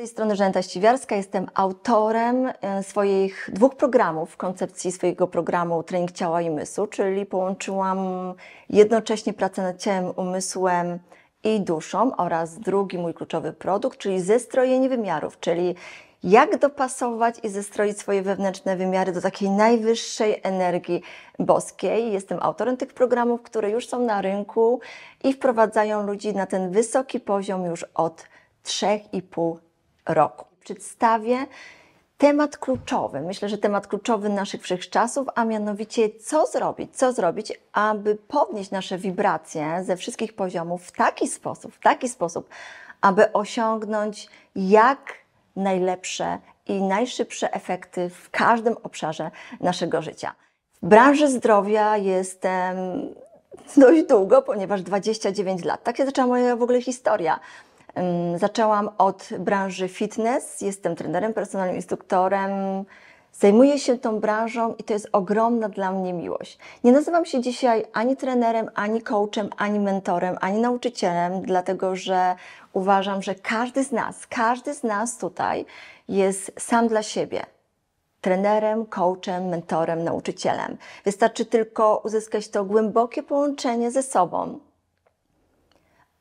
tej strony Żaneta Ściwiarska. Jestem autorem e, swoich dwóch programów, koncepcji swojego programu Trening Ciała i Umysłu, czyli połączyłam jednocześnie pracę nad ciałem, umysłem i duszą oraz drugi mój kluczowy produkt, czyli zestrojenie wymiarów, czyli jak dopasować i zestroić swoje wewnętrzne wymiary do takiej najwyższej energii boskiej. Jestem autorem tych programów, które już są na rynku i wprowadzają ludzi na ten wysoki poziom już od 3,5 roku. Przedstawię temat kluczowy, myślę, że temat kluczowy naszych wszechczasów, a mianowicie co zrobić, co zrobić, aby podnieść nasze wibracje ze wszystkich poziomów w taki sposób, w taki sposób, aby osiągnąć jak najlepsze i najszybsze efekty w każdym obszarze naszego życia. W branży zdrowia jestem dość długo, ponieważ 29 lat. Tak się zaczęła moja w ogóle historia. Zaczęłam od branży fitness, jestem trenerem personalnym, instruktorem. Zajmuję się tą branżą i to jest ogromna dla mnie miłość. Nie nazywam się dzisiaj ani trenerem, ani coachem, ani mentorem, ani nauczycielem, dlatego że uważam, że każdy z nas, każdy z nas tutaj jest sam dla siebie. Trenerem, coachem, mentorem, nauczycielem. Wystarczy tylko uzyskać to głębokie połączenie ze sobą,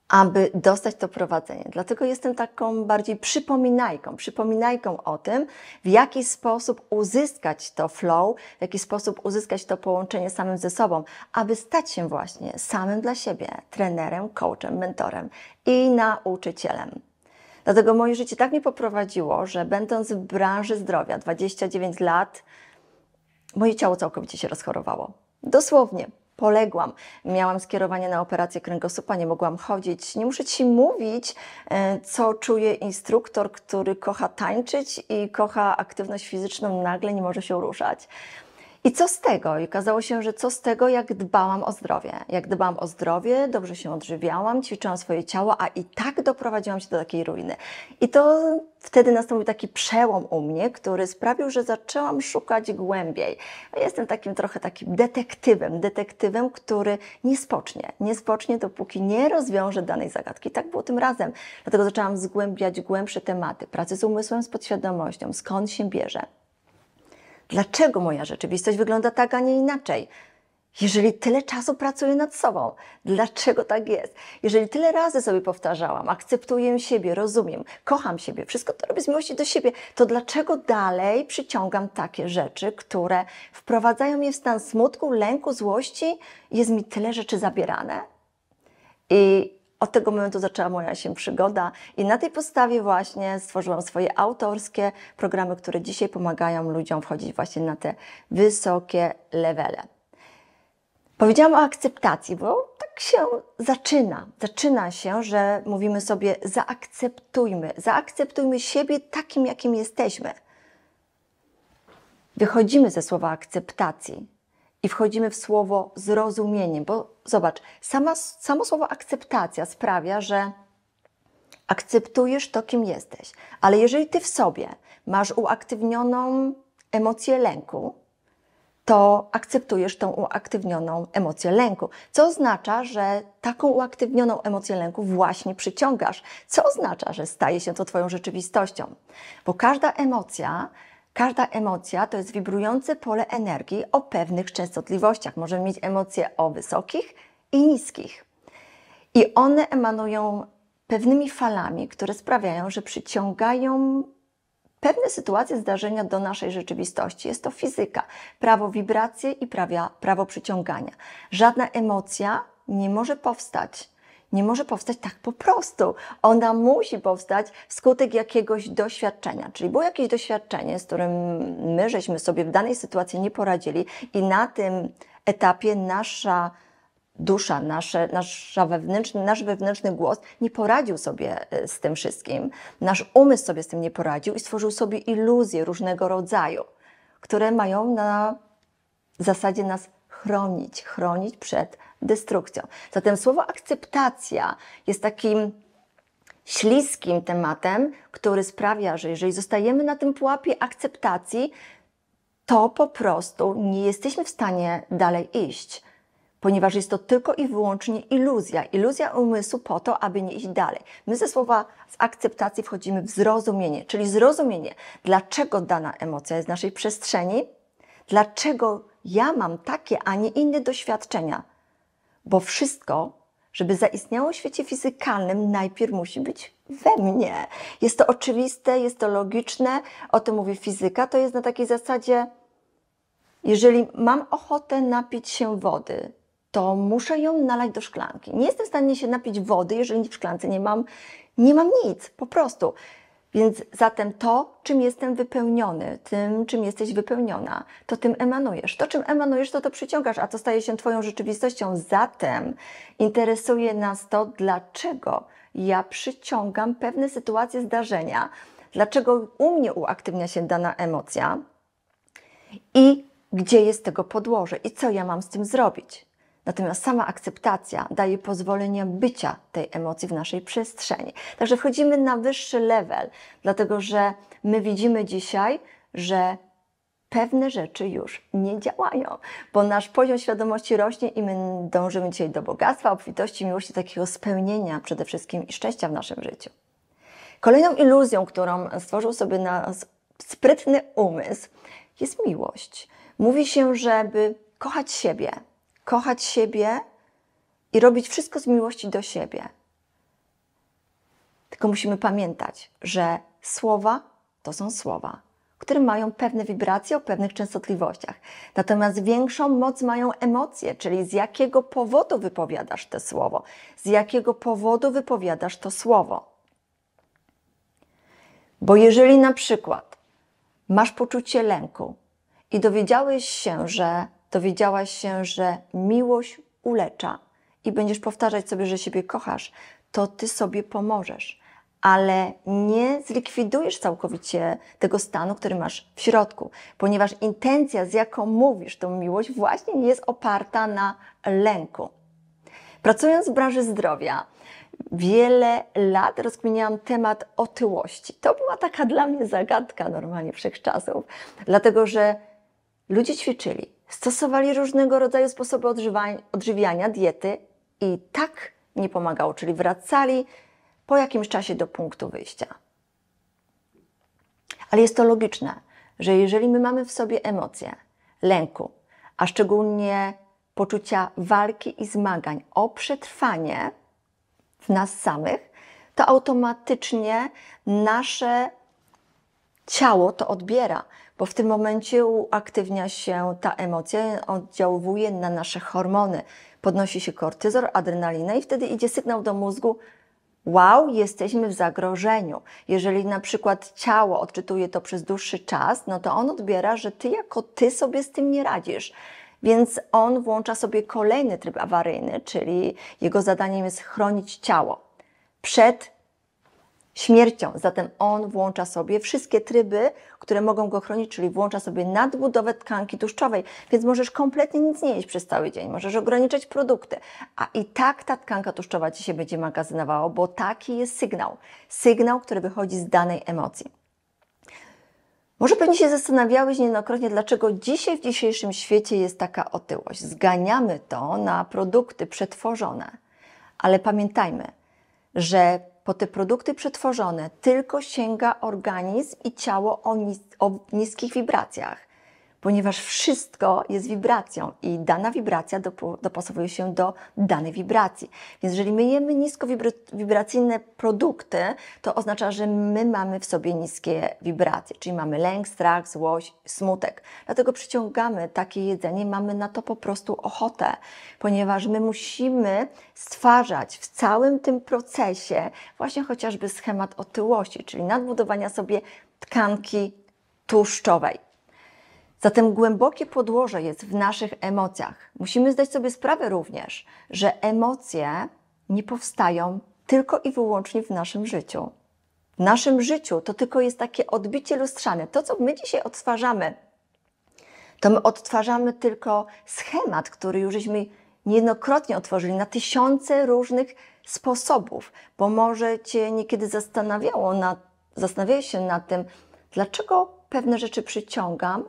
aby dostać to prowadzenie. Dlatego jestem taką bardziej przypominajką, przypominajką o tym, w jaki sposób uzyskać to flow, w jaki sposób uzyskać to połączenie samym ze sobą, aby stać się właśnie samym dla siebie trenerem, coachem, mentorem i nauczycielem. Dlatego moje życie tak mnie poprowadziło, że będąc w branży zdrowia 29 lat, moje ciało całkowicie się rozchorowało. Dosłownie, poległam. Miałam skierowanie na operację kręgosłupa, nie mogłam chodzić. Nie muszę Ci mówić, e, co czuje instruktor, który kocha tańczyć i kocha aktywność fizyczną, nagle nie może się ruszać. I co z tego? I okazało się, że co z tego, jak dbałam o zdrowie. Jak dbałam o zdrowie, dobrze się odżywiałam, ćwiczyłam swoje ciało, a i tak doprowadziłam się do takiej ruiny. I to wtedy nastąpił taki przełom u mnie, który sprawił, że zaczęłam szukać głębiej. No, jestem takim trochę takim detektywem, detektywem, który nie spocznie, nie spocznie, dopóki nie rozwiąże danej zagadki. Tak było tym razem. Dlatego zaczęłam zgłębiać głębsze tematy pracy z umysłem, z podświadomością, skąd się bierze, Dlaczego moja rzeczywistość wygląda tak, a nie inaczej? Jeżeli tyle czasu pracuję nad sobą, dlaczego tak jest? Jeżeli tyle razy sobie powtarzałam, akceptuję siebie, rozumiem, kocham siebie, wszystko to robię z miłości do siebie, to dlaczego dalej przyciągam takie rzeczy, które wprowadzają mnie w stan smutku, lęku, złości? Jest mi tyle rzeczy zabierane? I od tego momentu zaczęła moja się przygoda i na tej podstawie właśnie stworzyłam swoje autorskie programy, które dzisiaj pomagają ludziom wchodzić właśnie na te wysokie levele. Powiedziałam o akceptacji, bo tak się zaczyna. Zaczyna się, że mówimy sobie zaakceptujmy, zaakceptujmy siebie takim, jakim jesteśmy. Wychodzimy ze słowa akceptacji, i wchodzimy w słowo zrozumienie, bo zobacz, sama, samo słowo akceptacja sprawia, że akceptujesz to, kim jesteś. Ale jeżeli ty w sobie masz uaktywnioną emocję lęku, to akceptujesz tą uaktywnioną emocję lęku, co oznacza, że taką uaktywnioną emocję lęku właśnie przyciągasz, co oznacza, że staje się to Twoją rzeczywistością. Bo każda emocja Każda emocja to jest wibrujące pole energii o pewnych częstotliwościach. Możemy mieć emocje o wysokich i niskich. I one emanują pewnymi falami, które sprawiają, że przyciągają pewne sytuacje, zdarzenia do naszej rzeczywistości. Jest to fizyka, prawo wibracji i prawo przyciągania. Żadna emocja nie może powstać nie może powstać tak po prostu. Ona musi powstać wskutek jakiegoś doświadczenia. Czyli było jakieś doświadczenie, z którym my żeśmy sobie w danej sytuacji nie poradzili i na tym etapie nasza dusza, nasze, nasza wewnętrzny, nasz wewnętrzny głos nie poradził sobie e, z tym wszystkim. Nasz umysł sobie z tym nie poradził i stworzył sobie iluzje różnego rodzaju, które mają na zasadzie nas chronić, chronić przed destrukcją. Zatem słowo akceptacja jest takim śliskim tematem, który sprawia, że jeżeli zostajemy na tym pułapie akceptacji, to po prostu nie jesteśmy w stanie dalej iść, ponieważ jest to tylko i wyłącznie iluzja, iluzja umysłu po to, aby nie iść dalej. My ze słowa z akceptacji wchodzimy w zrozumienie, czyli zrozumienie, dlaczego dana emocja jest w naszej przestrzeni, dlaczego ja mam takie, a nie inne doświadczenia, bo wszystko, żeby zaistniało w świecie fizykalnym, najpierw musi być we mnie. Jest to oczywiste, jest to logiczne, o tym mówi fizyka. To jest na takiej zasadzie, jeżeli mam ochotę napić się wody, to muszę ją nalać do szklanki. Nie jestem w stanie się napić wody, jeżeli w szklance nie mam, nie mam nic, po prostu. Więc zatem to, czym jestem wypełniony, tym, czym jesteś wypełniona, to tym emanujesz. To, czym emanujesz, to to przyciągasz, a to staje się Twoją rzeczywistością. Zatem interesuje nas to, dlaczego ja przyciągam pewne sytuacje, zdarzenia, dlaczego u mnie uaktywnia się dana emocja i gdzie jest tego podłoże i co ja mam z tym zrobić. Natomiast sama akceptacja daje pozwolenie bycia tej emocji w naszej przestrzeni. Także wchodzimy na wyższy level, dlatego że my widzimy dzisiaj, że pewne rzeczy już nie działają, bo nasz poziom świadomości rośnie i my dążymy dzisiaj do bogactwa, obfitości, miłości, takiego spełnienia przede wszystkim i szczęścia w naszym życiu. Kolejną iluzją, którą stworzył sobie nas sprytny umysł, jest miłość. Mówi się, żeby kochać siebie, kochać siebie i robić wszystko z miłości do siebie. Tylko musimy pamiętać, że słowa to są słowa, które mają pewne wibracje o pewnych częstotliwościach. Natomiast większą moc mają emocje, czyli z jakiego powodu wypowiadasz to słowo, z jakiego powodu wypowiadasz to słowo. Bo jeżeli na przykład masz poczucie lęku i dowiedziałeś się, że dowiedziałaś się, że miłość ulecza i będziesz powtarzać sobie, że siebie kochasz, to ty sobie pomożesz, ale nie zlikwidujesz całkowicie tego stanu, który masz w środku, ponieważ intencja, z jaką mówisz tą miłość, właśnie jest oparta na lęku. Pracując w branży zdrowia, wiele lat rozkminiałam temat otyłości. To była taka dla mnie zagadka normalnie wszechczasów, dlatego że ludzie ćwiczyli, stosowali różnego rodzaju sposoby odżywiania, diety i tak nie pomagało, czyli wracali po jakimś czasie do punktu wyjścia. Ale jest to logiczne, że jeżeli my mamy w sobie emocje lęku, a szczególnie poczucia walki i zmagań o przetrwanie w nas samych, to automatycznie nasze ciało to odbiera, bo w tym momencie uaktywnia się ta emocja, oddziałuje na nasze hormony. Podnosi się kortyzor, adrenalina i wtedy idzie sygnał do mózgu, wow, jesteśmy w zagrożeniu. Jeżeli na przykład ciało odczytuje to przez dłuższy czas, no to on odbiera, że ty jako ty sobie z tym nie radzisz. Więc on włącza sobie kolejny tryb awaryjny, czyli jego zadaniem jest chronić ciało przed śmiercią. Zatem on włącza sobie wszystkie tryby, które mogą go chronić, czyli włącza sobie nadbudowę tkanki tłuszczowej, więc możesz kompletnie nic nie jeść przez cały dzień, możesz ograniczać produkty, a i tak ta tkanka tłuszczowa ci się będzie magazynowała, bo taki jest sygnał. Sygnał, który wychodzi z danej emocji. Może pewnie się zastanawiałeś niejednokrotnie, dlaczego dzisiaj w dzisiejszym świecie jest taka otyłość. Zganiamy to na produkty przetworzone, ale pamiętajmy, że po te produkty przetworzone tylko sięga organizm i ciało o, nis o niskich wibracjach ponieważ wszystko jest wibracją i dana wibracja dopasowuje się do danej wibracji. Więc jeżeli my niskowibracyjne produkty, to oznacza, że my mamy w sobie niskie wibracje, czyli mamy lęk, strach, złość, smutek. Dlatego przyciągamy takie jedzenie, mamy na to po prostu ochotę, ponieważ my musimy stwarzać w całym tym procesie właśnie chociażby schemat otyłości, czyli nadbudowania sobie tkanki tłuszczowej. Zatem głębokie podłoże jest w naszych emocjach. Musimy zdać sobie sprawę również, że emocje nie powstają tylko i wyłącznie w naszym życiu. W naszym życiu to tylko jest takie odbicie lustrzane. To, co my dzisiaj odtwarzamy, to my odtwarzamy tylko schemat, który już żeśmy niejednokrotnie otworzyli na tysiące różnych sposobów, bo może Cię niekiedy zastanawiało zastanawiałeś się nad tym, dlaczego pewne rzeczy przyciągam,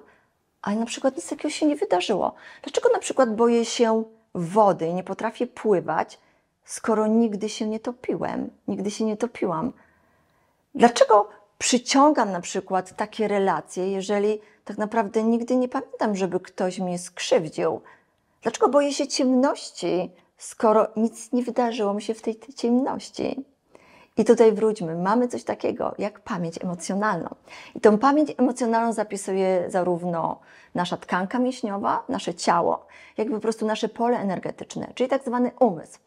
ale na przykład nic takiego się nie wydarzyło. Dlaczego na przykład boję się wody i nie potrafię pływać, skoro nigdy się nie topiłem, nigdy się nie topiłam? Dlaczego przyciągam na przykład takie relacje, jeżeli tak naprawdę nigdy nie pamiętam, żeby ktoś mnie skrzywdził? Dlaczego boję się ciemności, skoro nic nie wydarzyło mi się w tej, tej ciemności? I tutaj wróćmy. Mamy coś takiego jak pamięć emocjonalną. I tą pamięć emocjonalną zapisuje zarówno nasza tkanka mięśniowa, nasze ciało, jak po prostu nasze pole energetyczne, czyli tak zwany umysł.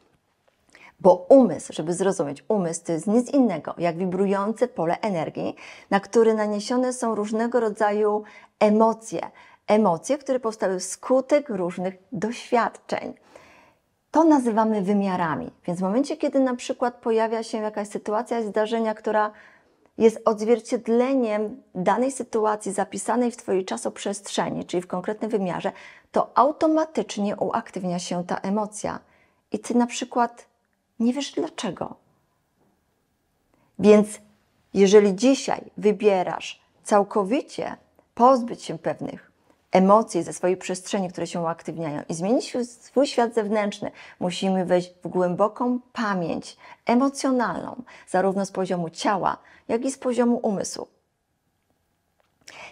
Bo umysł, żeby zrozumieć, umysł to jest nic innego jak wibrujące pole energii, na które naniesione są różnego rodzaju emocje. Emocje, które powstały wskutek różnych doświadczeń. To nazywamy wymiarami. Więc w momencie, kiedy na przykład pojawia się jakaś sytuacja, zdarzenia, która jest odzwierciedleniem danej sytuacji zapisanej w Twojej czasoprzestrzeni, czyli w konkretnym wymiarze, to automatycznie uaktywnia się ta emocja. I Ty na przykład nie wiesz dlaczego. Więc jeżeli dzisiaj wybierasz całkowicie pozbyć się pewnych emocje ze swojej przestrzeni, które się uaktywniają i zmienić swój świat zewnętrzny, musimy wejść w głęboką pamięć emocjonalną, zarówno z poziomu ciała, jak i z poziomu umysłu.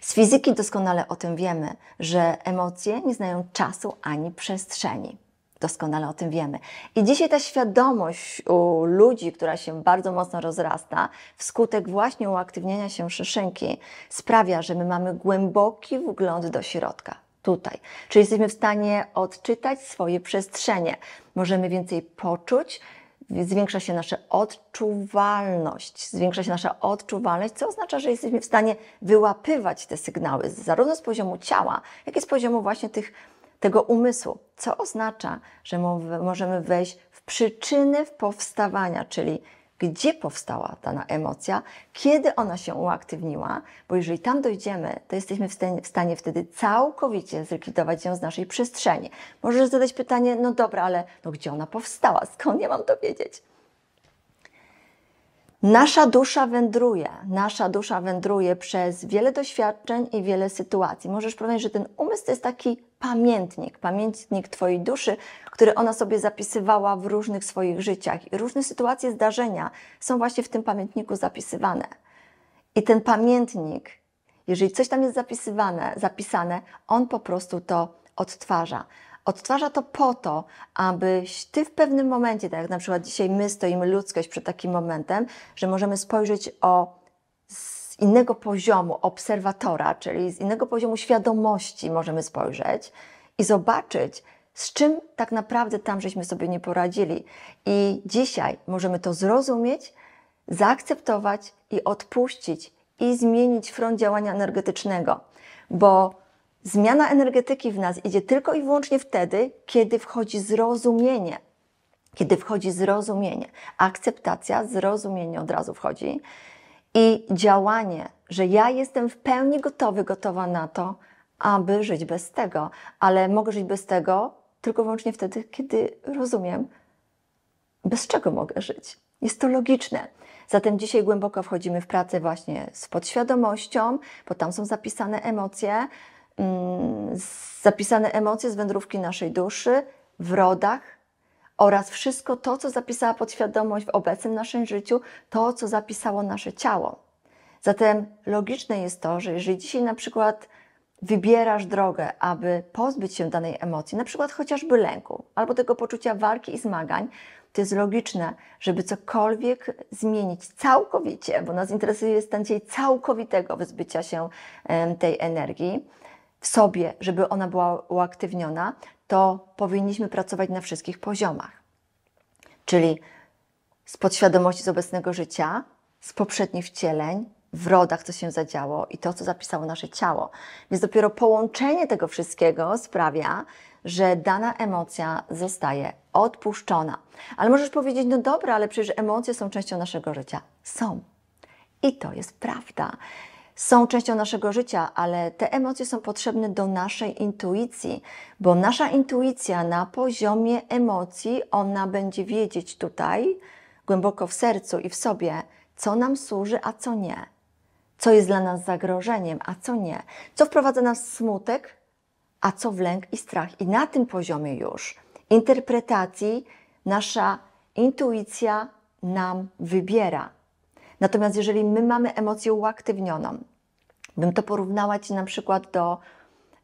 Z fizyki doskonale o tym wiemy, że emocje nie znają czasu ani przestrzeni. Doskonale o tym wiemy. I dzisiaj ta świadomość u ludzi, która się bardzo mocno rozrasta, wskutek właśnie uaktywnienia się szyszynki, sprawia, że my mamy głęboki wgląd do środka tutaj. Czyli jesteśmy w stanie odczytać swoje przestrzenie. Możemy więcej poczuć, zwiększa się nasza odczuwalność, zwiększa się nasza odczuwalność, co oznacza, że jesteśmy w stanie wyłapywać te sygnały zarówno z poziomu ciała, jak i z poziomu właśnie tych tego umysłu, co oznacza, że możemy wejść w przyczyny powstawania, czyli gdzie powstała dana emocja, kiedy ona się uaktywniła, bo jeżeli tam dojdziemy, to jesteśmy w stanie wtedy całkowicie zlikwidować ją z naszej przestrzeni. Możesz zadać pytanie, no dobra, ale no gdzie ona powstała, skąd ja mam to wiedzieć? Nasza dusza wędruje, nasza dusza wędruje przez wiele doświadczeń i wiele sytuacji. Możesz powiedzieć, że ten umysł to jest taki pamiętnik, pamiętnik Twojej duszy, który ona sobie zapisywała w różnych swoich życiach. I różne sytuacje, zdarzenia są właśnie w tym pamiętniku zapisywane. I ten pamiętnik, jeżeli coś tam jest zapisywane, zapisane, on po prostu to odtwarza. Odtwarza to po to, abyś ty w pewnym momencie, tak jak na przykład dzisiaj my stoimy ludzkość przed takim momentem, że możemy spojrzeć o z innego poziomu obserwatora, czyli z innego poziomu świadomości możemy spojrzeć i zobaczyć, z czym tak naprawdę tam żeśmy sobie nie poradzili. I dzisiaj możemy to zrozumieć, zaakceptować i odpuścić i zmienić front działania energetycznego, bo Zmiana energetyki w nas idzie tylko i wyłącznie wtedy, kiedy wchodzi zrozumienie. Kiedy wchodzi zrozumienie, akceptacja, zrozumienie od razu wchodzi i działanie, że ja jestem w pełni gotowy, gotowa na to, aby żyć bez tego, ale mogę żyć bez tego tylko wyłącznie wtedy, kiedy rozumiem, bez czego mogę żyć. Jest to logiczne. Zatem dzisiaj głęboko wchodzimy w pracę właśnie z podświadomością, bo tam są zapisane emocje, Mm, zapisane emocje z wędrówki naszej duszy w rodach oraz wszystko to, co zapisała podświadomość w obecnym naszym życiu, to, co zapisało nasze ciało. Zatem logiczne jest to, że jeżeli dzisiaj na przykład wybierasz drogę, aby pozbyć się danej emocji, na przykład chociażby lęku albo tego poczucia walki i zmagań, to jest logiczne, żeby cokolwiek zmienić całkowicie, bo nas interesuje stan dzisiaj całkowitego wyzbycia się tej energii w sobie, żeby ona była uaktywniona, to powinniśmy pracować na wszystkich poziomach. Czyli z podświadomości z obecnego życia, z poprzednich wcieleń, w rodach, co się zadziało i to, co zapisało nasze ciało. Więc dopiero połączenie tego wszystkiego sprawia, że dana emocja zostaje odpuszczona. Ale możesz powiedzieć, no dobra, ale przecież emocje są częścią naszego życia. Są. I to jest prawda są częścią naszego życia, ale te emocje są potrzebne do naszej intuicji, bo nasza intuicja na poziomie emocji, ona będzie wiedzieć tutaj, głęboko w sercu i w sobie, co nam służy, a co nie, co jest dla nas zagrożeniem, a co nie, co wprowadza nas w smutek, a co w lęk i strach. I na tym poziomie już interpretacji nasza intuicja nam wybiera Natomiast jeżeli my mamy emocję uaktywnioną, bym to porównała Ci na przykład do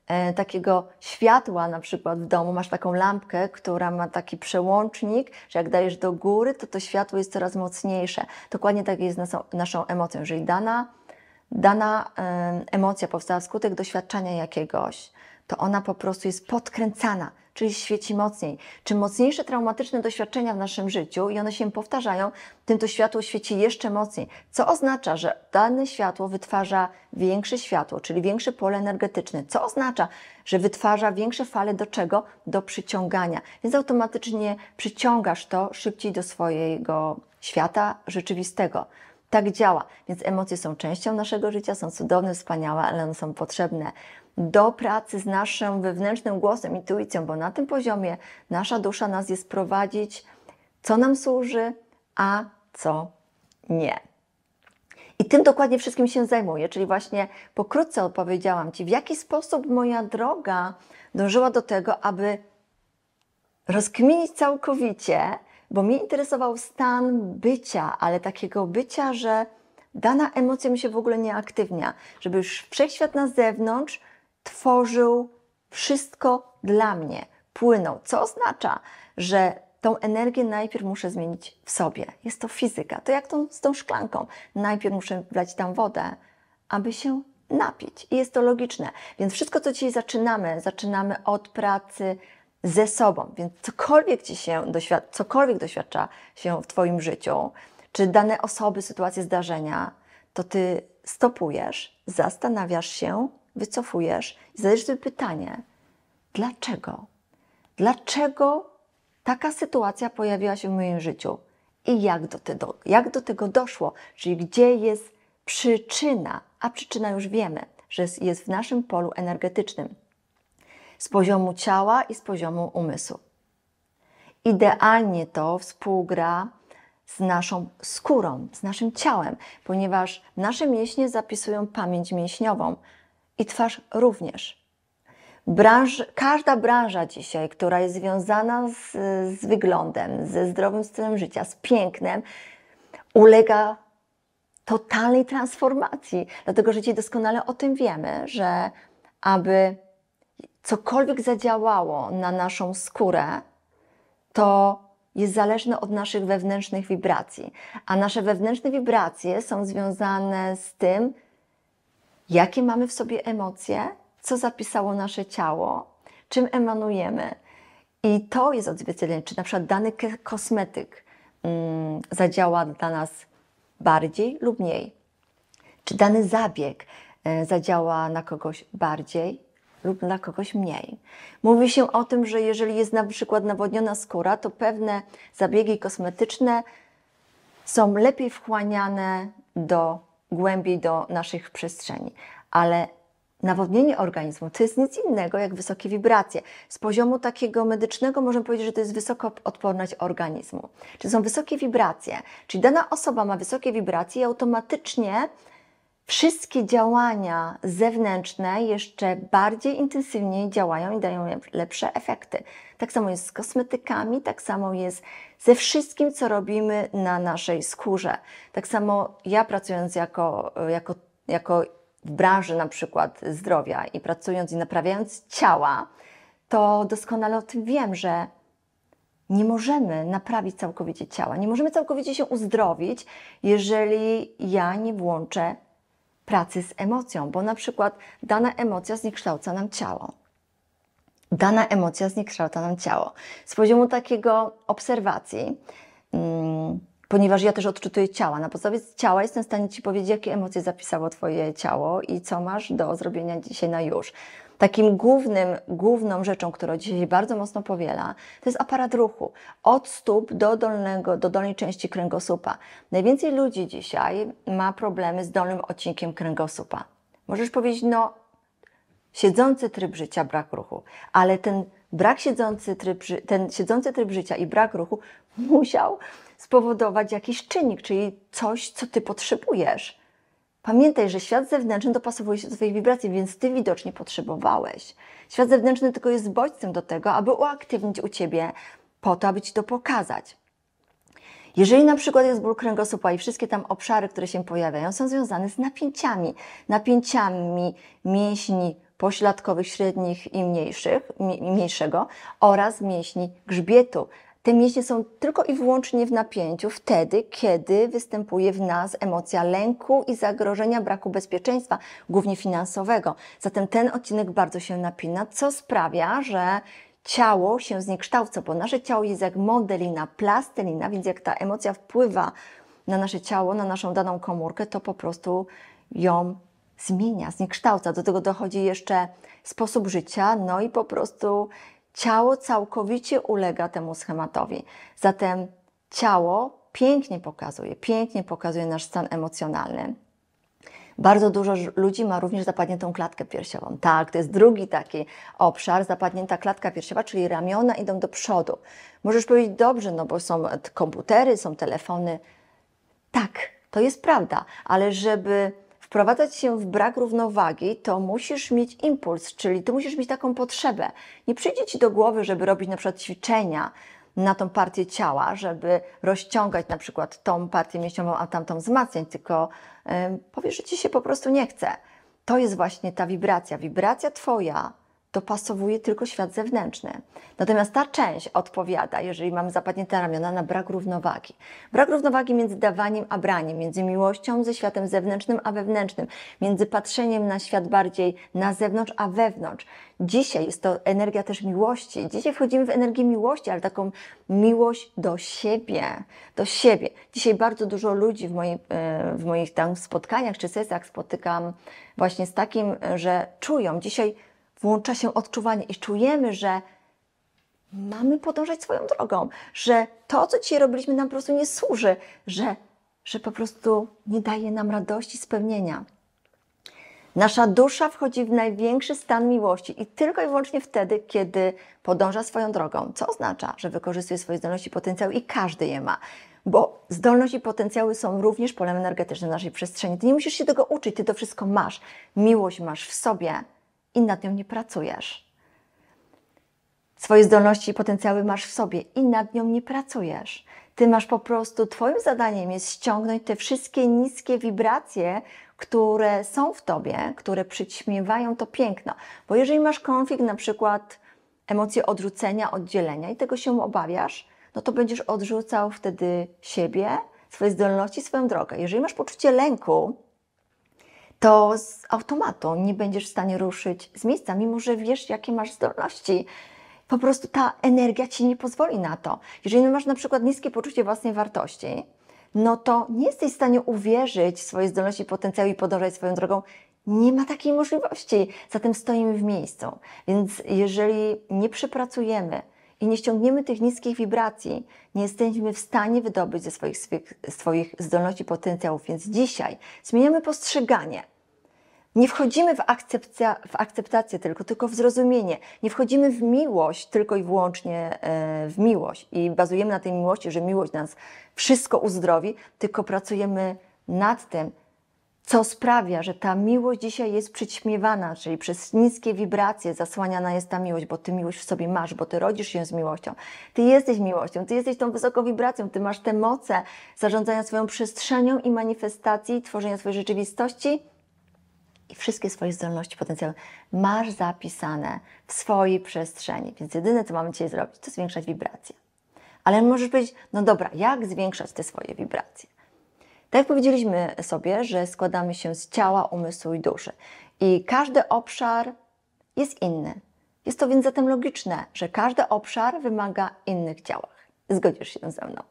e, takiego światła na przykład w domu, masz taką lampkę, która ma taki przełącznik, że jak dajesz do góry, to to światło jest coraz mocniejsze. Dokładnie tak jest naszą, naszą emocją. Jeżeli dana, dana emocja powstała wskutek doświadczenia jakiegoś, to ona po prostu jest podkręcana, czyli świeci mocniej. Czym mocniejsze traumatyczne doświadczenia w naszym życiu i one się powtarzają, tym to światło świeci jeszcze mocniej, co oznacza, że dane światło wytwarza większe światło, czyli większe pole energetyczne, co oznacza, że wytwarza większe fale do czego? Do przyciągania. Więc automatycznie przyciągasz to szybciej do swojego świata rzeczywistego. Tak działa. Więc emocje są częścią naszego życia, są cudowne, wspaniałe, ale one są potrzebne do pracy z naszym wewnętrznym głosem, intuicją, bo na tym poziomie nasza dusza nas jest prowadzić, co nam służy, a co nie. I tym dokładnie wszystkim się zajmuję, czyli właśnie pokrótce odpowiedziałam Ci, w jaki sposób moja droga dążyła do tego, aby rozkminić całkowicie, bo mnie interesował stan bycia, ale takiego bycia, że dana emocja mi się w ogóle nie aktywnia, żeby już wszechświat na zewnątrz tworzył wszystko dla mnie, płynął, co oznacza, że tą energię najpierw muszę zmienić w sobie. Jest to fizyka. To jak tą, z tą szklanką. Najpierw muszę wlać tam wodę, aby się napić. I jest to logiczne. Więc wszystko, co dzisiaj zaczynamy, zaczynamy od pracy ze sobą. Więc cokolwiek ci się doświadcza, cokolwiek doświadcza się w Twoim życiu, czy dane osoby, sytuacje, zdarzenia, to ty stopujesz, zastanawiasz się, wycofujesz i zadajesz sobie pytanie, dlaczego? Dlaczego taka sytuacja pojawiła się w moim życiu i jak do, tego, jak do tego doszło? Czyli gdzie jest przyczyna? A przyczyna już wiemy, że jest w naszym polu energetycznym z poziomu ciała i z poziomu umysłu. Idealnie to współgra z naszą skórą, z naszym ciałem, ponieważ nasze mięśnie zapisują pamięć mięśniową, i twarz również. Branż, każda branża dzisiaj, która jest związana z, z wyglądem, ze zdrowym stylem życia, z pięknem, ulega totalnej transformacji, dlatego że dzisiaj doskonale o tym wiemy, że aby cokolwiek zadziałało na naszą skórę, to jest zależne od naszych wewnętrznych wibracji, a nasze wewnętrzne wibracje są związane z tym, jakie mamy w sobie emocje, co zapisało nasze ciało, czym emanujemy. I to jest odzwierciedlenie, czy na przykład dany kosmetyk mm, zadziała dla nas bardziej lub mniej. Czy dany zabieg e, zadziała na kogoś bardziej lub na kogoś mniej. Mówi się o tym, że jeżeli jest na przykład nawodniona skóra, to pewne zabiegi kosmetyczne są lepiej wchłaniane do głębiej do naszych przestrzeni. Ale nawodnienie organizmu to jest nic innego jak wysokie wibracje. Z poziomu takiego medycznego możemy powiedzieć, że to jest wysoka odporność organizmu. Czyli są wysokie wibracje, czyli dana osoba ma wysokie wibracje i automatycznie wszystkie działania zewnętrzne jeszcze bardziej intensywnie działają i dają lepsze efekty. Tak samo jest z kosmetykami, tak samo jest ze wszystkim, co robimy na naszej skórze. Tak samo ja pracując jako, jako, jako w branży na przykład zdrowia i pracując i naprawiając ciała, to doskonale o tym wiem, że nie możemy naprawić całkowicie ciała, nie możemy całkowicie się uzdrowić, jeżeli ja nie włączę pracy z emocją, bo na przykład dana emocja zniekształca nam ciało. Dana emocja zniekształca nam ciało. Z poziomu takiego obserwacji, hmm, ponieważ ja też odczytuję ciała, na podstawie ciała jestem w stanie Ci powiedzieć, jakie emocje zapisało Twoje ciało i co masz do zrobienia dzisiaj na już takim głównym, główną rzeczą, która dzisiaj się bardzo mocno powiela, to jest aparat ruchu. Od stóp do dolnego, do dolnej części kręgosłupa. Najwięcej ludzi dzisiaj ma problemy z dolnym odcinkiem kręgosłupa. Możesz powiedzieć, no, siedzący tryb życia, brak ruchu, ale ten brak siedzący tryb, ten siedzący tryb życia i brak ruchu musiał spowodować jakiś czynnik, czyli coś, co ty potrzebujesz. Pamiętaj, że świat zewnętrzny dopasowuje się do Twoich wibracji, więc Ty widocznie potrzebowałeś. Świat zewnętrzny tylko jest bodźcem do tego, aby uaktywnić u Ciebie po to, aby Ci to pokazać. Jeżeli na przykład jest ból kręgosłupa i wszystkie tam obszary, które się pojawiają, są związane z napięciami, napięciami mięśni pośladkowych, średnich i mniejszych, mniejszego oraz mięśni grzbietu. Te mięśnie są tylko i wyłącznie w napięciu wtedy, kiedy występuje w nas emocja lęku i zagrożenia braku bezpieczeństwa, głównie finansowego. Zatem ten odcinek bardzo się napina, co sprawia, że ciało się zniekształca, bo nasze ciało jest jak modelina, plastelina, więc jak ta emocja wpływa na nasze ciało, na naszą daną komórkę, to po prostu ją zmienia, zniekształca. Do tego dochodzi jeszcze sposób życia, no i po prostu ciało całkowicie ulega temu schematowi. Zatem ciało pięknie pokazuje, pięknie pokazuje nasz stan emocjonalny. Bardzo dużo ludzi ma również zapadniętą klatkę piersiową. Tak, to jest drugi taki obszar, zapadnięta klatka piersiowa, czyli ramiona idą do przodu. Możesz powiedzieć, dobrze, no bo są komputery, są telefony. Tak, to jest prawda, ale żeby wprowadzać się w brak równowagi, to musisz mieć impuls, czyli ty musisz mieć taką potrzebę. Nie przyjdzie ci do głowy, żeby robić na przykład ćwiczenia na tą partię ciała, żeby rozciągać na przykład tą partię mięśniową, a tamtą wzmacniać, tylko yy, powiesz, że ci się po prostu nie chce. To jest właśnie ta wibracja. Wibracja twoja dopasowuje tylko świat zewnętrzny. Natomiast ta część odpowiada, jeżeli mamy zapadnięte ramiona, na brak równowagi. Brak równowagi między dawaniem a braniem, między miłością ze światem zewnętrznym a wewnętrznym, między patrzeniem na świat bardziej na zewnątrz a wewnątrz. Dzisiaj jest to energia też miłości. Dzisiaj wchodzimy w energię miłości, ale taką miłość do siebie, do siebie. Dzisiaj bardzo dużo ludzi w, mojej, w moich tam spotkaniach czy sesjach spotykam właśnie z takim, że czują dzisiaj włącza się odczuwanie i czujemy, że mamy podążać swoją drogą, że to, co dzisiaj robiliśmy, nam po prostu nie służy, że, że po prostu nie daje nam radości, spełnienia. Nasza dusza wchodzi w największy stan miłości i tylko i wyłącznie wtedy, kiedy podąża swoją drogą, co oznacza, że wykorzystuje swoje zdolności i potencjał i każdy je ma. Bo zdolności i potencjały są również polem energetycznym naszej przestrzeni. Ty nie musisz się tego uczyć, ty to wszystko masz. Miłość masz w sobie, i nad nią nie pracujesz. Swoje zdolności i potencjały masz w sobie i nad nią nie pracujesz. Ty masz po prostu, Twoim zadaniem jest ściągnąć te wszystkie niskie wibracje, które są w tobie, które przyćmiewają to piękno. Bo jeżeli masz konflikt, na przykład emocje odrzucenia, oddzielenia i tego się obawiasz, no to będziesz odrzucał wtedy siebie, swoje zdolności, swoją drogę. Jeżeli masz poczucie lęku, to z automatu nie będziesz w stanie ruszyć z miejsca, mimo że wiesz, jakie masz zdolności. Po prostu ta energia ci nie pozwoli na to. Jeżeli masz na przykład niskie poczucie własnej wartości, no to nie jesteś w stanie uwierzyć w swoje zdolności, potencjał i podążać swoją drogą. Nie ma takiej możliwości, zatem stoimy w miejscu. Więc jeżeli nie przepracujemy i nie ściągniemy tych niskich wibracji, nie jesteśmy w stanie wydobyć ze swoich, swoich zdolności potencjałów. Więc dzisiaj zmieniamy postrzeganie. Nie wchodzimy w, akcepta, w akceptację tylko, tylko w zrozumienie. Nie wchodzimy w miłość tylko i wyłącznie e, w miłość i bazujemy na tej miłości, że miłość nas wszystko uzdrowi, tylko pracujemy nad tym, co sprawia, że ta miłość dzisiaj jest przyćmiewana, czyli przez niskie wibracje zasłaniana jest ta miłość, bo ty miłość w sobie masz, bo ty rodzisz się z miłością, ty jesteś miłością, ty jesteś tą wysoką wibracją, ty masz te moce zarządzania swoją przestrzenią i manifestacji, tworzenia swojej rzeczywistości i wszystkie swoje zdolności, potencjały masz zapisane w swojej przestrzeni. Więc jedyne, co mamy dzisiaj zrobić, to zwiększać wibracje. Ale możesz powiedzieć, no dobra, jak zwiększać te swoje wibracje? Tak jak powiedzieliśmy sobie, że składamy się z ciała, umysłu i duszy. I każdy obszar jest inny. Jest to więc zatem logiczne, że każdy obszar wymaga innych działach. Zgodzisz się ze mną.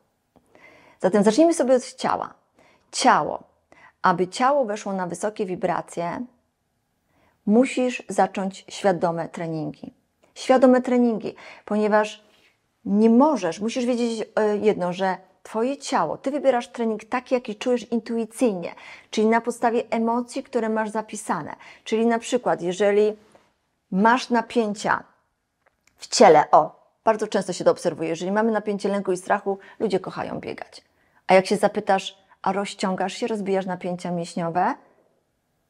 Zatem zacznijmy sobie od ciała. Ciało. Aby ciało weszło na wysokie wibracje, musisz zacząć świadome treningi. Świadome treningi, ponieważ nie możesz, musisz wiedzieć e, jedno, że Twoje ciało. Ty wybierasz trening taki, jaki czujesz intuicyjnie, czyli na podstawie emocji, które masz zapisane. Czyli na przykład, jeżeli masz napięcia w ciele, o, bardzo często się to obserwuje, jeżeli mamy napięcie lęku i strachu, ludzie kochają biegać. A jak się zapytasz, a rozciągasz się, rozbijasz napięcia mięśniowe,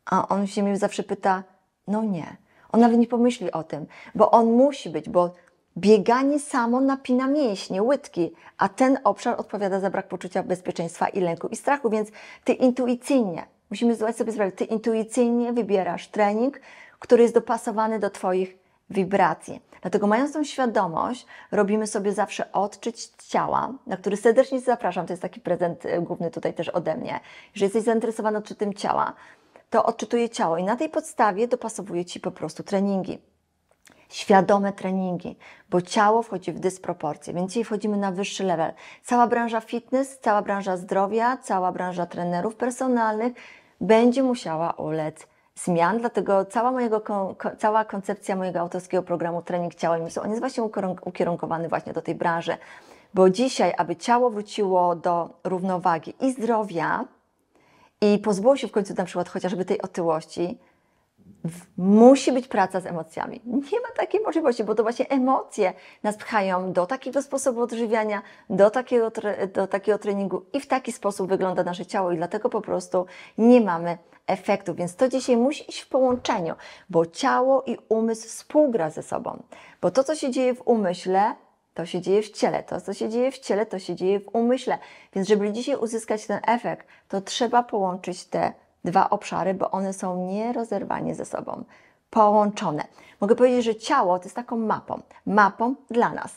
a on się mi zawsze pyta, no nie. On nawet nie pomyśli o tym, bo on musi być, bo Bieganie samo napina mięśnie, łydki, a ten obszar odpowiada za brak poczucia bezpieczeństwa i lęku i strachu, więc ty intuicyjnie, musimy zdawać sobie sprawę, ty intuicyjnie wybierasz trening, który jest dopasowany do Twoich wibracji. Dlatego mając tą świadomość, robimy sobie zawsze odczyć ciała, na który serdecznie zapraszam, to jest taki prezent e, główny tutaj też ode mnie. Jeżeli jesteś zainteresowany odczytem ciała, to odczytuję ciało i na tej podstawie dopasowuję Ci po prostu treningi świadome treningi, bo ciało wchodzi w dysproporcje, więc dzisiaj wchodzimy na wyższy level. Cała branża fitness, cała branża zdrowia, cała branża trenerów personalnych będzie musiała ulec zmian, dlatego cała, mojego, cała koncepcja mojego autorskiego programu Trening Ciała i Umysłu, on jest właśnie ukierunkowany właśnie do tej branży, bo dzisiaj, aby ciało wróciło do równowagi i zdrowia i pozbyło się w końcu na przykład chociażby tej otyłości, musi być praca z emocjami. Nie ma takiej możliwości, bo to właśnie emocje nas pchają do takiego sposobu odżywiania, do takiego, do takiego treningu i w taki sposób wygląda nasze ciało i dlatego po prostu nie mamy efektu. Więc to dzisiaj musi iść w połączeniu, bo ciało i umysł współgra ze sobą. Bo to, co się dzieje w umyśle, to się dzieje w ciele, to co się dzieje w ciele, to się dzieje w umyśle. Więc żeby dzisiaj uzyskać ten efekt, to trzeba połączyć te dwa obszary, bo one są nierozerwalnie ze sobą połączone. Mogę powiedzieć, że ciało to jest taką mapą, mapą dla nas.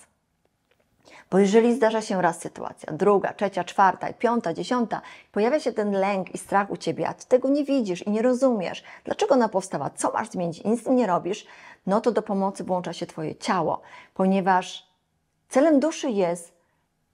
Bo jeżeli zdarza się raz sytuacja, druga, trzecia, czwarta, piąta, dziesiąta, pojawia się ten lęk i strach u ciebie, a ty tego nie widzisz i nie rozumiesz, dlaczego ona powstała, co masz zmienić, nic z tym nie robisz, no to do pomocy włącza się twoje ciało, ponieważ celem duszy jest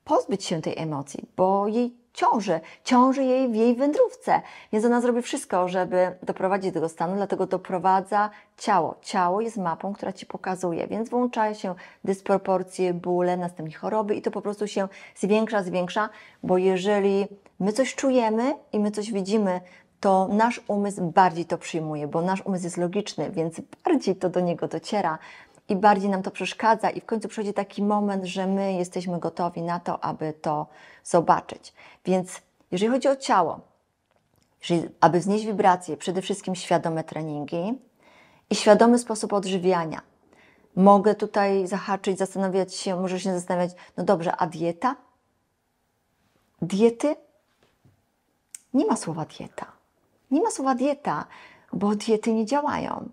pozbyć się tej emocji, bo jej ciąży, ciąży jej w jej wędrówce. Więc ona zrobi wszystko, żeby doprowadzić do tego stanu, dlatego doprowadza ciało. Ciało jest mapą, która ci pokazuje, więc włącza się dysproporcje, bóle, następnie choroby i to po prostu się zwiększa, zwiększa, bo jeżeli my coś czujemy i my coś widzimy, to nasz umysł bardziej to przyjmuje, bo nasz umysł jest logiczny, więc bardziej to do niego dociera i bardziej nam to przeszkadza, i w końcu przychodzi taki moment, że my jesteśmy gotowi na to, aby to zobaczyć. Więc jeżeli chodzi o ciało, jeżeli, aby wznieść wibracje, przede wszystkim świadome treningi i świadomy sposób odżywiania. Mogę tutaj zahaczyć, zastanawiać się, może się zastanawiać, no dobrze, a dieta? Diety? Nie ma słowa dieta. Nie ma słowa dieta, bo diety nie działają.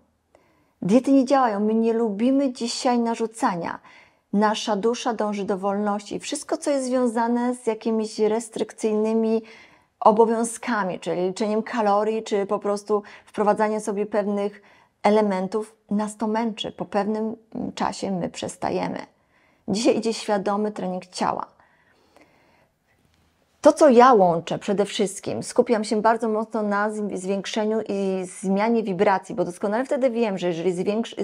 Diety nie działają. My nie lubimy dzisiaj narzucania. Nasza dusza dąży do wolności. Wszystko, co jest związane z jakimiś restrykcyjnymi obowiązkami, czyli liczeniem kalorii, czy po prostu wprowadzaniem sobie pewnych elementów, nas to męczy. Po pewnym czasie my przestajemy. Dzisiaj idzie świadomy trening ciała. To, co ja łączę przede wszystkim, skupiam się bardzo mocno na zwiększeniu i zmianie wibracji, bo doskonale wtedy wiem, że jeżeli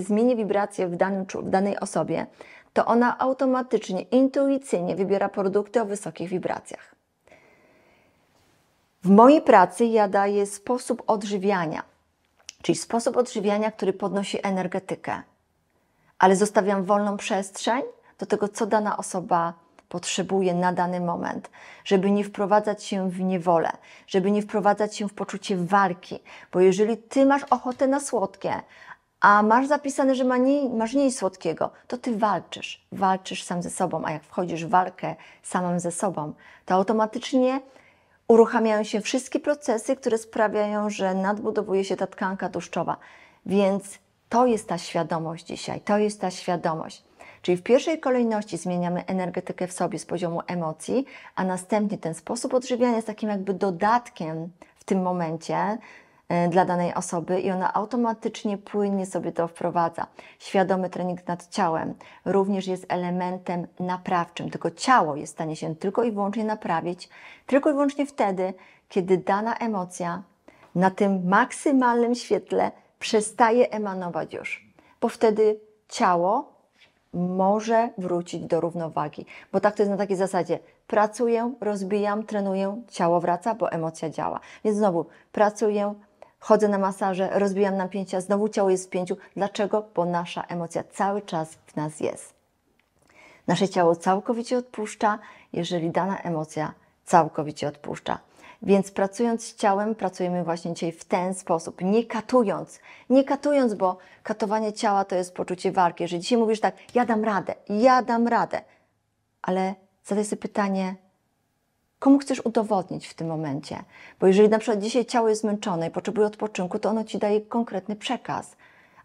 zmienię wibrację w, danym, w danej osobie, to ona automatycznie, intuicyjnie wybiera produkty o wysokich wibracjach. W mojej pracy ja daję sposób odżywiania, czyli sposób odżywiania, który podnosi energetykę, ale zostawiam wolną przestrzeń do tego, co dana osoba potrzebuje na dany moment, żeby nie wprowadzać się w niewolę, żeby nie wprowadzać się w poczucie walki, bo jeżeli ty masz ochotę na słodkie, a masz zapisane, że masz mniej słodkiego, to ty walczysz, walczysz sam ze sobą, a jak wchodzisz w walkę samą ze sobą, to automatycznie uruchamiają się wszystkie procesy, które sprawiają, że nadbudowuje się ta tkanka tłuszczowa. Więc to jest ta świadomość dzisiaj, to jest ta świadomość. Czyli w pierwszej kolejności zmieniamy energetykę w sobie z poziomu emocji, a następnie ten sposób odżywiania jest takim jakby dodatkiem w tym momencie e, dla danej osoby i ona automatycznie, płynnie sobie to wprowadza. Świadomy trening nad ciałem również jest elementem naprawczym, tylko ciało jest w stanie się tylko i wyłącznie naprawić, tylko i wyłącznie wtedy, kiedy dana emocja na tym maksymalnym świetle przestaje emanować już, bo wtedy ciało może wrócić do równowagi. Bo tak to jest na takiej zasadzie: pracuję, rozbijam, trenuję, ciało wraca, bo emocja działa. Więc znowu pracuję, chodzę na masaże, rozbijam napięcia, znowu ciało jest w pięciu. Dlaczego? Bo nasza emocja cały czas w nas jest. Nasze ciało całkowicie odpuszcza, jeżeli dana emocja całkowicie odpuszcza. Więc pracując z ciałem, pracujemy właśnie dzisiaj w ten sposób, nie katując. Nie katując, bo katowanie ciała to jest poczucie walki. Jeżeli dzisiaj mówisz tak, ja dam radę, ja dam radę, ale zadaj sobie pytanie, komu chcesz udowodnić w tym momencie? Bo jeżeli na przykład dzisiaj ciało jest zmęczone i potrzebuje odpoczynku, to ono ci daje konkretny przekaz.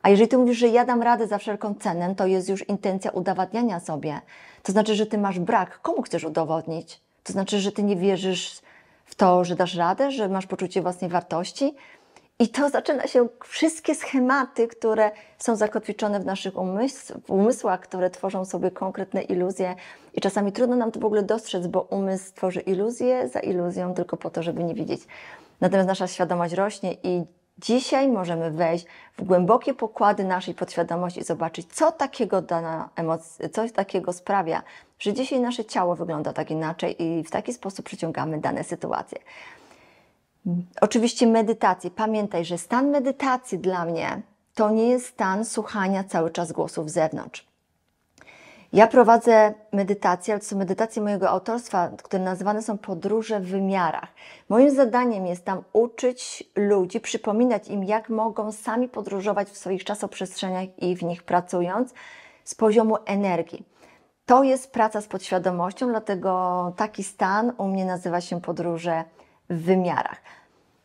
A jeżeli ty mówisz, że ja dam radę za wszelką cenę, to jest już intencja udowadniania sobie. To znaczy, że ty masz brak. Komu chcesz udowodnić? To znaczy, że ty nie wierzysz w to, że dasz radę, że masz poczucie własnej wartości. I to zaczyna się wszystkie schematy, które są zakotwiczone w naszych umysł, w umysłach, które tworzą sobie konkretne iluzje. I czasami trudno nam to w ogóle dostrzec, bo umysł tworzy iluzję za iluzją tylko po to, żeby nie widzieć. Natomiast nasza świadomość rośnie i Dzisiaj możemy wejść w głębokie pokłady naszej podświadomości i zobaczyć, co takiego dana emocja, coś takiego sprawia, że dzisiaj nasze ciało wygląda tak inaczej i w taki sposób przyciągamy dane sytuacje. Oczywiście medytacji. Pamiętaj, że stan medytacji dla mnie to nie jest stan słuchania cały czas głosów z zewnątrz. Ja prowadzę medytacje, ale to są medytacje mojego autorstwa, które nazywane są podróże w wymiarach. Moim zadaniem jest tam uczyć ludzi, przypominać im, jak mogą sami podróżować w swoich czasoprzestrzeniach i w nich pracując z poziomu energii. To jest praca z podświadomością, dlatego taki stan u mnie nazywa się podróże w wymiarach.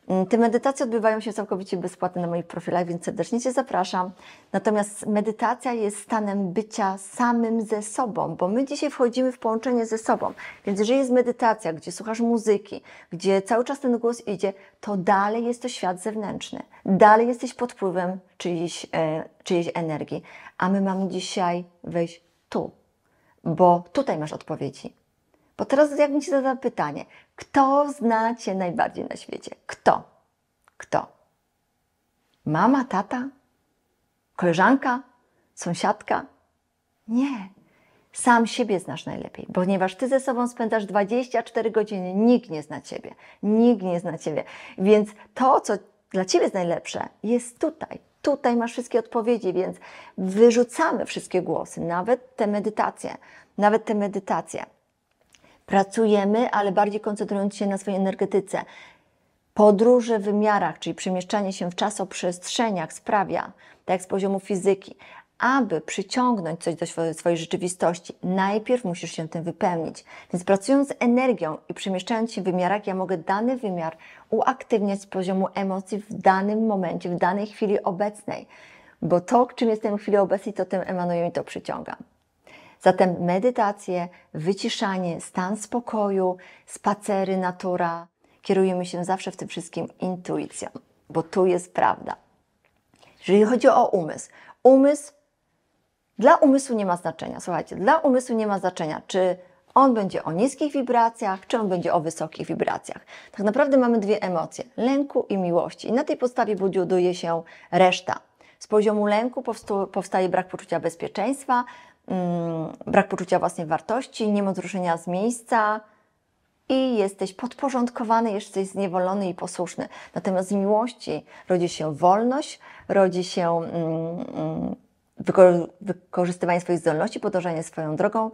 Mm, te medytacje odbywają się całkowicie bezpłatnie na moich profilach, więc serdecznie Cię zapraszam. Natomiast medytacja jest stanem bycia samym ze sobą, bo my dzisiaj wchodzimy w połączenie ze sobą. Więc jeżeli jest medytacja, gdzie słuchasz muzyki, gdzie cały czas ten głos idzie, to dalej jest to świat zewnętrzny. Dalej jesteś pod wpływem czyjejś, e, czyjejś energii. A my mamy dzisiaj wejść tu, bo tutaj masz odpowiedzi. Bo teraz mi się zadała pytanie, kto zna Cię najbardziej na świecie? Kto? Kto? Mama, tata? Koleżanka? Sąsiadka? Nie. Sam siebie znasz najlepiej, ponieważ ty ze sobą spędzasz 24 godziny, nikt nie zna ciebie, nikt nie zna ciebie. Więc to, co dla ciebie jest najlepsze, jest tutaj. Tutaj masz wszystkie odpowiedzi, więc wyrzucamy wszystkie głosy, nawet te medytacje, nawet te medytacje pracujemy, ale bardziej koncentrując się na swojej energetyce. Podróże w wymiarach, czyli przemieszczanie się w czasoprzestrzeniach sprawia, tak z poziomu fizyki, aby przyciągnąć coś do swojej rzeczywistości, najpierw musisz się tym wypełnić. Więc pracując z energią i przemieszczając się w wymiarach, ja mogę dany wymiar uaktywniać z poziomu emocji w danym momencie, w danej chwili obecnej. Bo to, czym jestem w chwili obecnej, to tym emanuję i to przyciągam. Zatem medytacje, wyciszanie, stan spokoju, spacery, natura. Kierujemy się zawsze w tym wszystkim intuicją, bo tu jest prawda. Jeżeli chodzi o umysł, umysł dla umysłu nie ma znaczenia. Słuchajcie, dla umysłu nie ma znaczenia, czy on będzie o niskich wibracjach, czy on będzie o wysokich wibracjach. Tak naprawdę mamy dwie emocje: lęku i miłości. I na tej podstawie buduje się reszta. Z poziomu lęku powstaje brak poczucia bezpieczeństwa, Mm, brak poczucia własnej wartości, niemoc ruszenia z miejsca i jesteś podporządkowany, jesteś zniewolony i posłuszny. Natomiast z miłości rodzi się wolność, rodzi się mm, mm, wykorzystywanie swoich zdolności, podążanie swoją drogą.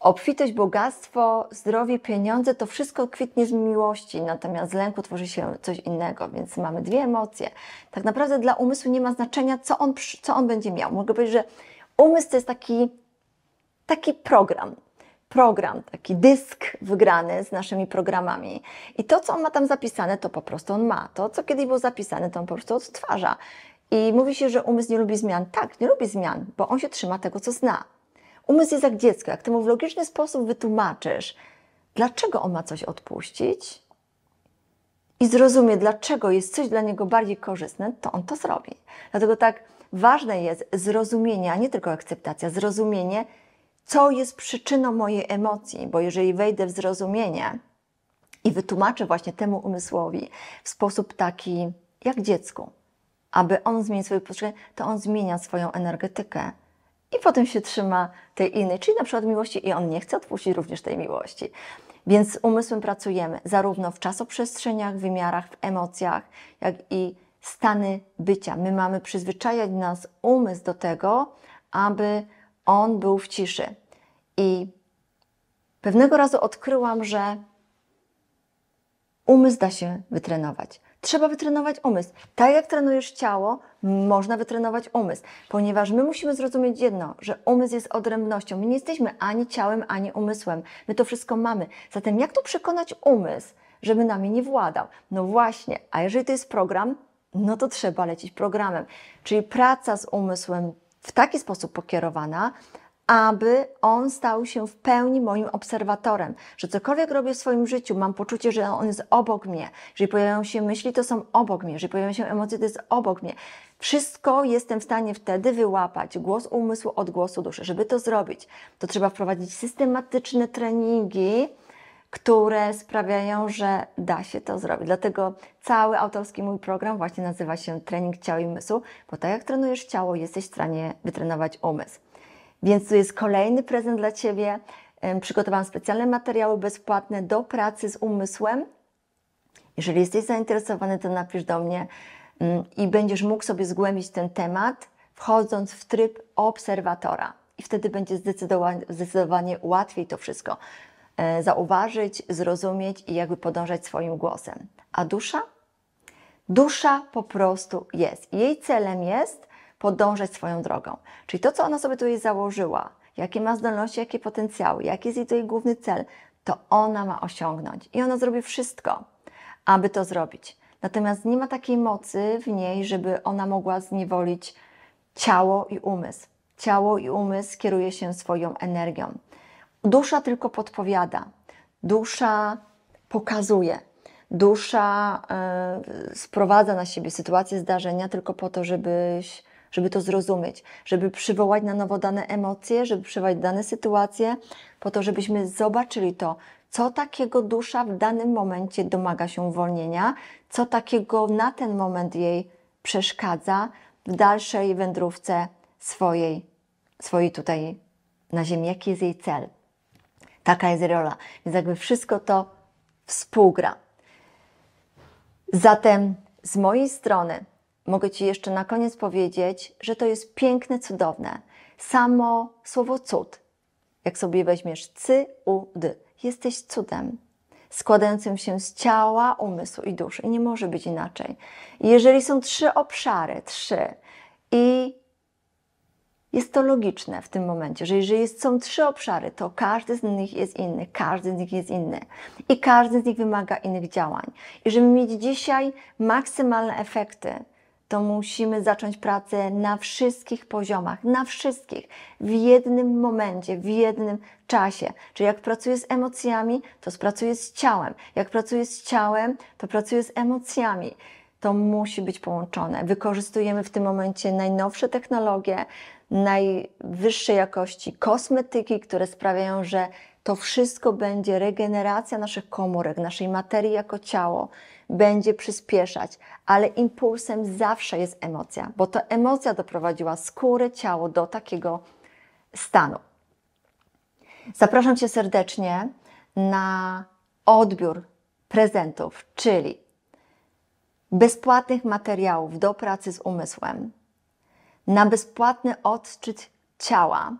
Obfitość, bogactwo, zdrowie, pieniądze to wszystko kwitnie z miłości, natomiast z lęku tworzy się coś innego, więc mamy dwie emocje. Tak naprawdę dla umysłu nie ma znaczenia, co on, co on będzie miał. Mogę powiedzieć, że Umysł to jest taki, taki program, program, taki dysk wygrany z naszymi programami. I to, co on ma tam zapisane, to po prostu on ma. To, co kiedyś było zapisane, to on po prostu odtwarza. I mówi się, że umysł nie lubi zmian. Tak, nie lubi zmian, bo on się trzyma tego, co zna. Umysł jest jak dziecko. Jak ty mu w logiczny sposób wytłumaczysz, dlaczego on ma coś odpuścić i zrozumie, dlaczego jest coś dla niego bardziej korzystne, to on to zrobi. Dlatego tak ważne jest zrozumienie, a nie tylko akceptacja, zrozumienie, co jest przyczyną mojej emocji, bo jeżeli wejdę w zrozumienie i wytłumaczę właśnie temu umysłowi w sposób taki jak dziecku, aby on zmienił swoje postrzeganie, to on zmienia swoją energetykę. I potem się trzyma tej innej, czyli na przykład miłości, i on nie chce odpuścić również tej miłości. Więc z umysłem pracujemy zarówno w czasoprzestrzeniach, wymiarach, w emocjach, jak i stany bycia. My mamy przyzwyczajać nas umysł do tego, aby on był w ciszy. I pewnego razu odkryłam, że umysł da się wytrenować. Trzeba wytrenować umysł. Tak jak trenujesz ciało, można wytrenować umysł, ponieważ my musimy zrozumieć jedno, że umysł jest odrębnością. My nie jesteśmy ani ciałem, ani umysłem. My to wszystko mamy. Zatem jak tu przekonać umysł, żeby nami nie władał? No właśnie, a jeżeli to jest program, no to trzeba lecieć programem. Czyli praca z umysłem w taki sposób pokierowana, aby on stał się w pełni moim obserwatorem, że cokolwiek robię w swoim życiu, mam poczucie, że on jest obok mnie. Jeżeli pojawiają się myśli, to są obok mnie, jeżeli pojawiają się emocje, to jest obok mnie. Wszystko jestem w stanie wtedy wyłapać, głos umysłu od głosu duszy. Żeby to zrobić, to trzeba wprowadzić systematyczne treningi, które sprawiają, że da się to zrobić. Dlatego cały autorski mój program właśnie nazywa się Trening Ciała i Umysłu, bo tak jak trenujesz ciało, jesteś w stanie wytrenować umysł. Więc tu jest kolejny prezent dla Ciebie. Przygotowałam specjalne materiały bezpłatne do pracy z umysłem. Jeżeli jesteś zainteresowany, to napisz do mnie mm, i będziesz mógł sobie zgłębić ten temat, wchodząc w tryb obserwatora i wtedy będzie zdecydowanie, zdecydowanie łatwiej to wszystko. E, zauważyć, zrozumieć i jakby podążać swoim głosem. A dusza? Dusza po prostu jest. Jej celem jest podążać swoją drogą. Czyli to, co ona sobie tutaj założyła, jakie ma zdolności, jakie potencjały, jaki jest jej tutaj główny cel, to ona ma osiągnąć. I ona zrobi wszystko, aby to zrobić. Natomiast nie ma takiej mocy w niej, żeby ona mogła zniewolić ciało i umysł. Ciało i umysł kieruje się swoją energią. Dusza tylko podpowiada, dusza pokazuje, dusza e, sprowadza na siebie sytuacje, zdarzenia tylko po to, żebyś, żeby to zrozumieć, żeby przywołać na nowo dane emocje, żeby przywołać dane sytuacje, po to, żebyśmy zobaczyli to, co takiego dusza w danym momencie domaga się uwolnienia, co takiego na ten moment jej przeszkadza w dalszej wędrówce swojej, swojej tutaj na ziemi, jaki jest jej cel. Taka jest rola. Więc jakby wszystko to współgra. Zatem z mojej strony mogę Ci jeszcze na koniec powiedzieć, że to jest piękne, cudowne. Samo słowo cud, jak sobie weźmiesz cy, u, d, jesteś cudem składającym się z ciała, umysłu i duszy. I nie może być inaczej. jeżeli są trzy obszary, trzy, i jest to logiczne w tym momencie, że jeżeli są trzy obszary, to każdy z nich jest inny, każdy z nich jest inny i każdy z nich wymaga innych działań. I żeby mieć dzisiaj maksymalne efekty, to musimy zacząć pracę na wszystkich poziomach, na wszystkich, w jednym momencie, w jednym czasie. Czyli jak pracuję z emocjami, to pracuję z ciałem. Jak pracuję z ciałem, to pracuję z emocjami. To musi być połączone. Wykorzystujemy w tym momencie najnowsze technologie, najwyższej jakości kosmetyki, które sprawiają, że to wszystko będzie regeneracja naszych komórek, naszej materii jako ciało, będzie przyspieszać, ale impulsem zawsze jest emocja, bo to emocja doprowadziła skórę, ciało do takiego stanu. Zapraszam Cię serdecznie na odbiór prezentów, czyli bezpłatnych materiałów do pracy z umysłem, na bezpłatny odczyt ciała.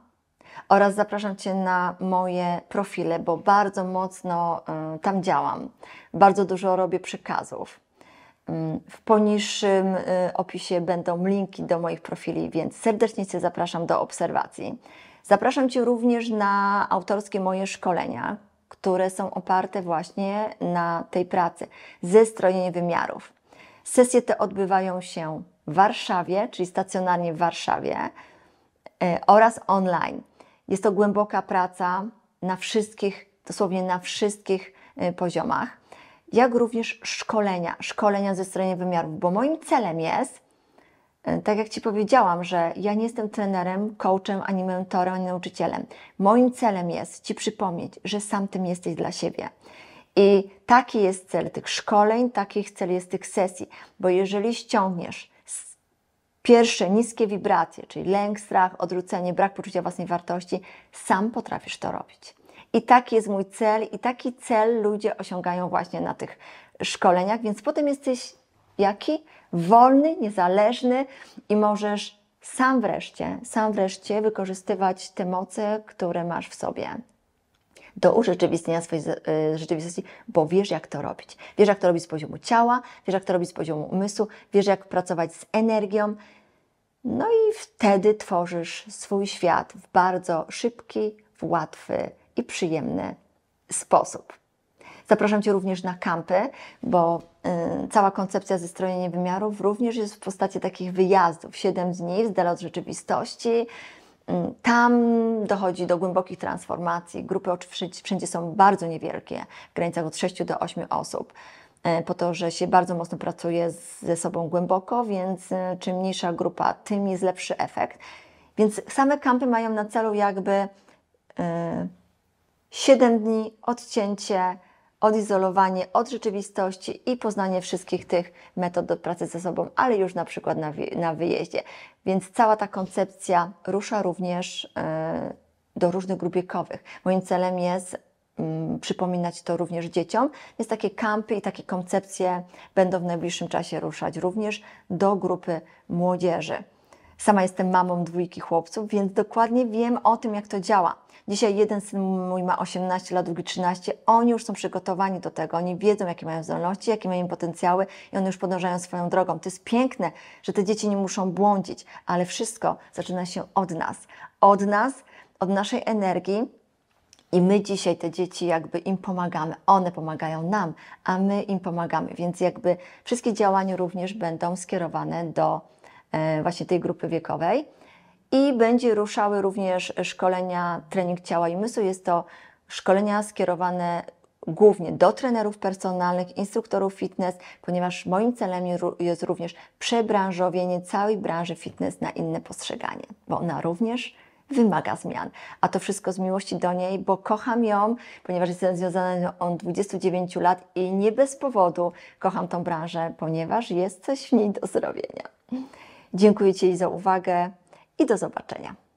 Oraz zapraszam Cię na moje profile, bo bardzo mocno y, tam działam. Bardzo dużo robię przekazów. Y, w poniższym y, opisie będą linki do moich profili, więc serdecznie Cię zapraszam do obserwacji. Zapraszam Cię również na autorskie moje szkolenia, które są oparte właśnie na tej pracy ze strojenie wymiarów. Sesje te odbywają się w Warszawie, czyli stacjonarnie w Warszawie e, oraz online. Jest to głęboka praca na wszystkich, dosłownie na wszystkich e, poziomach, jak również szkolenia, szkolenia ze strony wymiarów, bo moim celem jest, e, tak jak Ci powiedziałam, że ja nie jestem trenerem, coachem, ani mentorem, ani nauczycielem. Moim celem jest Ci przypomnieć, że sam tym jesteś dla siebie. I taki jest cel tych szkoleń, taki cel jest tych sesji, bo jeżeli ściągniesz Pierwsze, niskie wibracje, czyli lęk, strach, odrzucenie, brak poczucia własnej wartości. Sam potrafisz to robić. I taki jest mój cel, i taki cel ludzie osiągają właśnie na tych szkoleniach, więc potem jesteś jaki? Wolny, niezależny i możesz sam wreszcie, sam wreszcie wykorzystywać te moce, które masz w sobie do urzeczywistnienia swojej y, rzeczywistości, bo wiesz, jak to robić. Wiesz, jak to robić z poziomu ciała, wiesz, jak to robić z poziomu umysłu, wiesz, jak pracować z energią, no i wtedy tworzysz swój świat w bardzo szybki, w łatwy i przyjemny sposób. Zapraszam Cię również na kampy, bo y, cała koncepcja zestrojenia wymiarów również jest w postaci takich wyjazdów siedem dni z dala od rzeczywistości. Y, tam dochodzi do głębokich transformacji. Grupy oczywiście wszędzie są bardzo niewielkie, w granicach od 6 do 8 osób. E, po to, że się bardzo mocno pracuje ze sobą głęboko, więc e, czym mniejsza grupa, tym jest lepszy efekt. Więc same kampy mają na celu jakby 7 e, dni odcięcie, odizolowanie od rzeczywistości i poznanie wszystkich tych metod do pracy ze sobą, ale już na przykład na, na wyjeździe. Więc cała ta koncepcja rusza również do różnych grup wiekowych. Moim celem jest Mm, przypominać to również dzieciom. Więc takie kampy i takie koncepcje będą w najbliższym czasie ruszać również do grupy młodzieży. Sama jestem mamą dwójki chłopców, więc dokładnie wiem o tym, jak to działa. Dzisiaj jeden syn mój ma 18 lat, drugi 13. Oni już są przygotowani do tego. Oni wiedzą, jakie mają zdolności, jakie mają potencjały i one już podążają swoją drogą. To jest piękne, że te dzieci nie muszą błądzić, ale wszystko zaczyna się od nas. Od nas, od naszej energii, i my dzisiaj te dzieci jakby im pomagamy, one pomagają nam, a my im pomagamy, więc jakby wszystkie działania również będą skierowane do e, właśnie tej grupy wiekowej i będzie ruszały również szkolenia trening ciała i umysłu. Jest to szkolenia skierowane głównie do trenerów personalnych, instruktorów fitness, ponieważ moim celem jest również przebranżowienie całej branży fitness na inne postrzeganie, bo ona również wymaga zmian. A to wszystko z miłości do niej, bo kocham ją, ponieważ jestem związana z nią od 29 lat i nie bez powodu kocham tą branżę, ponieważ jest coś w niej do zrobienia. Dziękuję Ci za uwagę i do zobaczenia.